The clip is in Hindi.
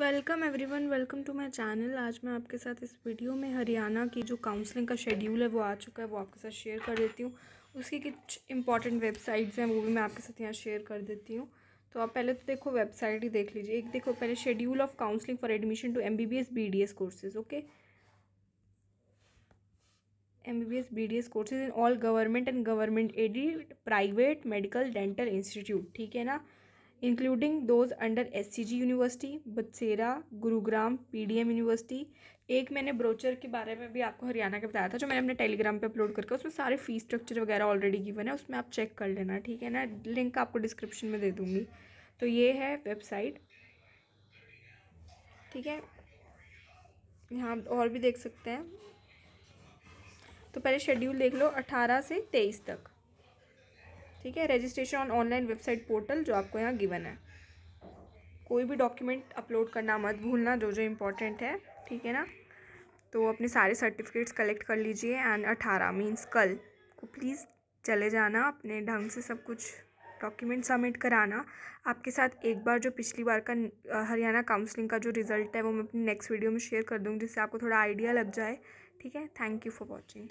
welcome everyone welcome to my channel आज मैं आपके साथ इस वीडियो में हरियाणा की जो काउंसलिंग का शेड्यूल है वो आ चुका है वो आपके साथ शेयर कर देती हूँ उसकी कुछ इंपॉर्टेंट वेबसाइट्स हैं वो भी मैं आपके साथ यहाँ शेयर कर देती हूँ तो आप पहले तो देखो वेबसाइट ही देख लीजिए एक देखो पहले schedule of counselling for admission to M B B S B D S courses okay M B B S B D S courses in all government and government aided private medical dental institute ठीक है ना including those under S C G university Budhera Gurugram PDM university एक मैंने ब्रोचर के बारे में भी आपको हरियाणा के बताया था जो मैंने अपने टेलीग्राम पे अपलोड करके उसमें सारे फी स्ट्रक्चर वगैरह ऑलरेडी गिवन है उसमें आप चेक कर लेना ठीक है ना लिंक आपको डिस्क्रिप्शन में दे दूँगी तो ये है वेबसाइट ठीक है यहाँ और भी देख सकते हैं तो पहले शेड्यूल देख लो अठारह से तेईस तक ठीक है registration on online website portal जो आपको यहाँ गिवन है कोई भी डॉक्यूमेंट अपलोड करना मत भूलना जो जो इम्पोर्टेंट है ठीक है ना तो अपने सारे सर्टिफिकेट्स कलेक्ट कर लीजिए एंड अठारह मीन्स कल को प्लीज़ चले जाना अपने ढंग से सब कुछ डॉक्यूमेंट सबमिट कराना आपके साथ एक बार जो पिछली बार का हरियाणा काउंसलिंग का जो रिज़ल्ट है वो मैं अपनी नेक्स्ट वीडियो में शेयर कर दूँगी जिससे आपको थोड़ा आइडिया लग जाए ठीक है थैंक यू फॉर वॉचिंग